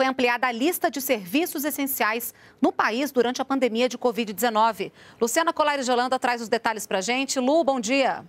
foi ampliada a lista de serviços essenciais no país durante a pandemia de Covid-19. Luciana Colares de Holanda traz os detalhes para a gente. Lu, bom dia.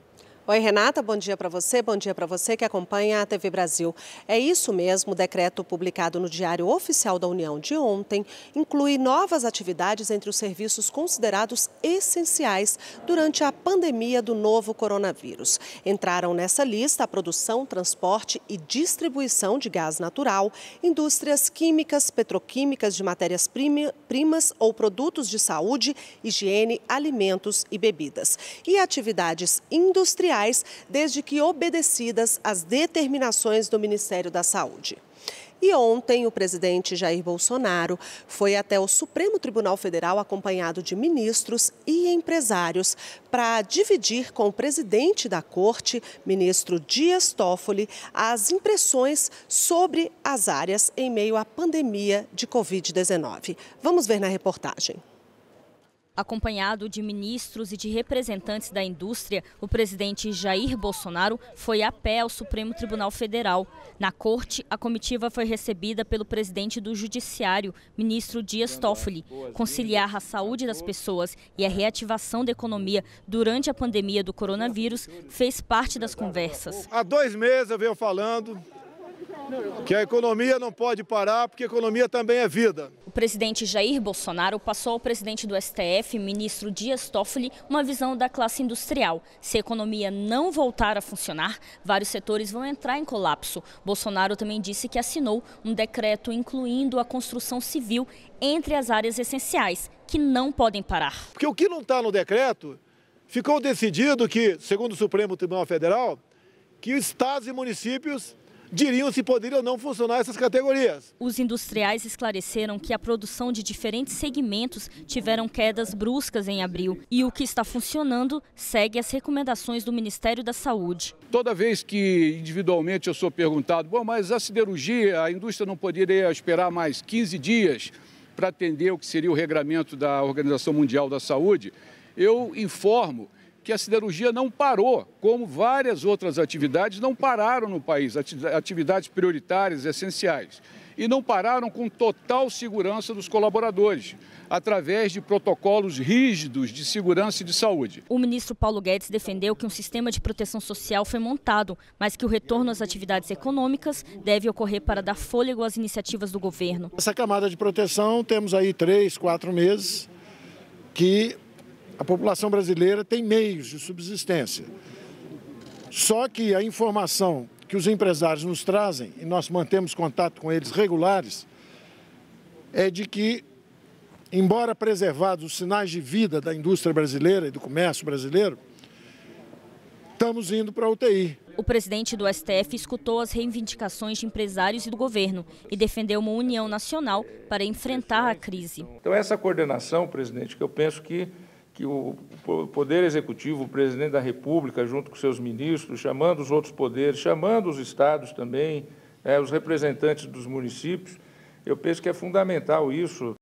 Oi, Renata, bom dia para você, bom dia para você que acompanha a TV Brasil. É isso mesmo, o decreto publicado no Diário Oficial da União de ontem inclui novas atividades entre os serviços considerados essenciais durante a pandemia do novo coronavírus. Entraram nessa lista a produção, transporte e distribuição de gás natural, indústrias químicas, petroquímicas de matérias-primas matérias-primas ou produtos de saúde, higiene, alimentos e bebidas. E atividades industriais, desde que obedecidas às determinações do Ministério da Saúde. E ontem, o presidente Jair Bolsonaro foi até o Supremo Tribunal Federal acompanhado de ministros e empresários para dividir com o presidente da corte, ministro Dias Toffoli, as impressões sobre as áreas em meio à pandemia de Covid-19. Vamos ver na reportagem. Acompanhado de ministros e de representantes da indústria, o presidente Jair Bolsonaro foi a pé ao Supremo Tribunal Federal. Na corte, a comitiva foi recebida pelo presidente do Judiciário, ministro Dias Toffoli. Conciliar a saúde das pessoas e a reativação da economia durante a pandemia do coronavírus fez parte das conversas. Há dois meses eu venho falando que a economia não pode parar, porque economia também é vida. O presidente Jair Bolsonaro passou ao presidente do STF, ministro Dias Toffoli, uma visão da classe industrial. Se a economia não voltar a funcionar, vários setores vão entrar em colapso. Bolsonaro também disse que assinou um decreto incluindo a construção civil entre as áreas essenciais, que não podem parar. Porque o que não está no decreto, ficou decidido que, segundo o Supremo Tribunal Federal, que os estados e municípios diriam se poderiam ou não funcionar essas categorias. Os industriais esclareceram que a produção de diferentes segmentos tiveram quedas bruscas em abril e o que está funcionando segue as recomendações do Ministério da Saúde. Toda vez que individualmente eu sou perguntado, bom, mas a siderurgia, a indústria não poderia esperar mais 15 dias para atender o que seria o regramento da Organização Mundial da Saúde, eu informo que a siderurgia não parou, como várias outras atividades não pararam no país, atividades prioritárias, essenciais. E não pararam com total segurança dos colaboradores, através de protocolos rígidos de segurança e de saúde. O ministro Paulo Guedes defendeu que um sistema de proteção social foi montado, mas que o retorno às atividades econômicas deve ocorrer para dar fôlego às iniciativas do governo. Essa camada de proteção temos aí três, quatro meses que a população brasileira tem meios de subsistência. Só que a informação que os empresários nos trazem, e nós mantemos contato com eles regulares, é de que, embora preservados os sinais de vida da indústria brasileira e do comércio brasileiro, estamos indo para a UTI. O presidente do STF escutou as reivindicações de empresários e do governo e defendeu uma união nacional para enfrentar a crise. Então, essa coordenação, presidente, que eu penso que que o Poder Executivo, o Presidente da República, junto com seus ministros, chamando os outros poderes, chamando os estados também, é, os representantes dos municípios, eu penso que é fundamental isso.